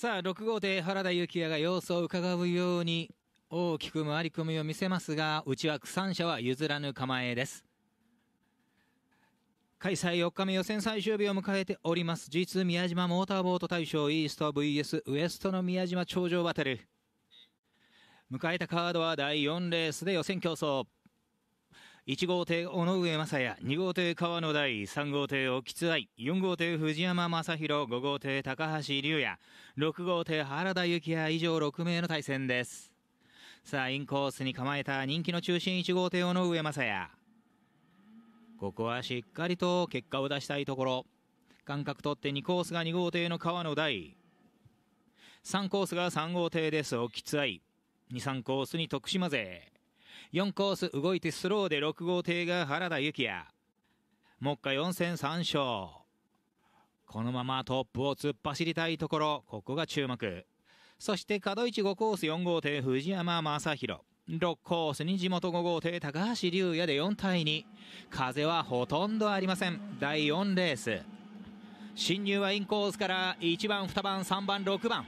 さあ、6号艇原田幸也が様子を伺うように大きく回り込みを見せますが、内枠3者は譲らぬ構えです。開催4日目予選最終日を迎えております。G2 宮島モーターボート大賞イースト VS ウエストの宮島頂上バトル。迎えたカードは第4レースで予選競争。1号艇尾上雅也2号艇川野大3号艇沖津愛4号艇藤山正宏5号艇高橋龍也6号艇原田幸也以上6名の対戦ですさあインコースに構えた人気の中心1号艇尾上雅也ここはしっかりと結果を出したいところ間隔取って2コースが2号艇の川野大3コースが3号艇です興津愛23コースに徳島勢4コース動いてスローで6号艇が原田幸也目下4戦3勝このままトップを突っ走りたいところここが注目そして角市5コース4号艇藤山正宏6コースに地元5号艇高橋竜也で4対2風はほとんどありません第4レース進入はインコースから1番2番3番6番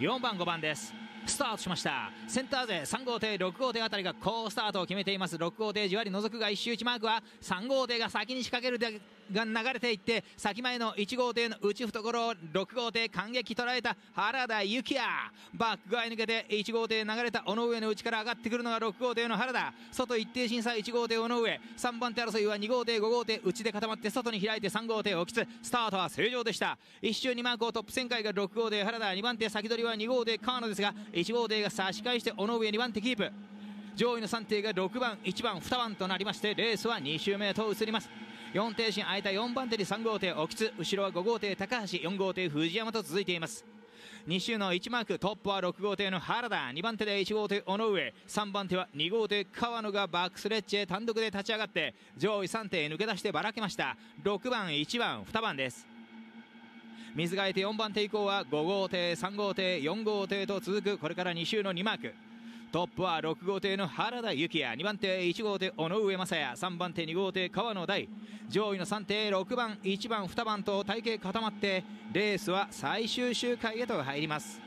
4番5番ですスタートしましたセンター勢3号艇6号艇あたりが好スタートを決めています6号艇じわり除くが一周1マークは3号艇が先に仕掛けるが流れていって先前の1号艇の内懐を6号艇感激捉えた原田幸也バック側へ抜けて1号艇流れた尾上の内から上がってくるのが6号艇の原田外一定審査1号艇尾上3番手争いは2号艇5号艇内で固まって外に開いて3号艇きつスタートは正常でした1周2マークをトップ旋回が6号艇原田2番手先取りは2号艇川野ですが1号艇が差し返して尾上2番手キープ上位の3艇が6番1番2番となりましてレースは2周目へと移ります4艇身空いた4番手に3号艇興津後ろは5号艇高橋4号艇藤山と続いています2周の1マークトップは6号艇の原田2番手で1号艇尾上3番手は2号艇川野がバックスレッジへ単独で立ち上がって上位3艇抜け出してばらけました6番1番2番です水がいて4番手以降は5号艇3号艇4号艇と続くこれから2周の2マークトップは6号艇の原田幸也2番手1号艇尾上雅也3番手2号艇川野大上位の3艇6番1番2番と体型固まってレースは最終周回へと入ります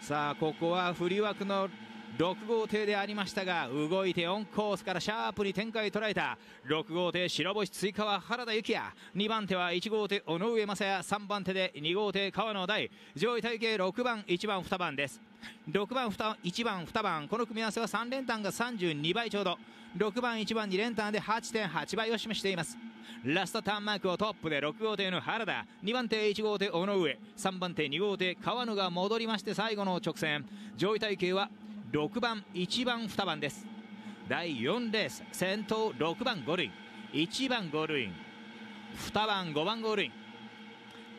さあここは振り枠の6号艇でありましたが動いてオンコースからシャープに展開捉えた6号艇白星追加は原田幸也2番手は1号艇尾上雅也3番手で2号艇川野大上位体系6番1番2番です6番1番2番この組み合わせは3連単が32倍ちょうど6番1番2連単で8.8倍を示していますラストターンマークをトップで6号艇の原田2番手1号艇尾上3番手2号艇川野が戻りまして最後の直線上位体系は6番1番2番です第4レース先頭6番五類。1番五類。2番5番五類。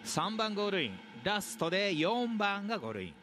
3番五類。ラストで4番が五類。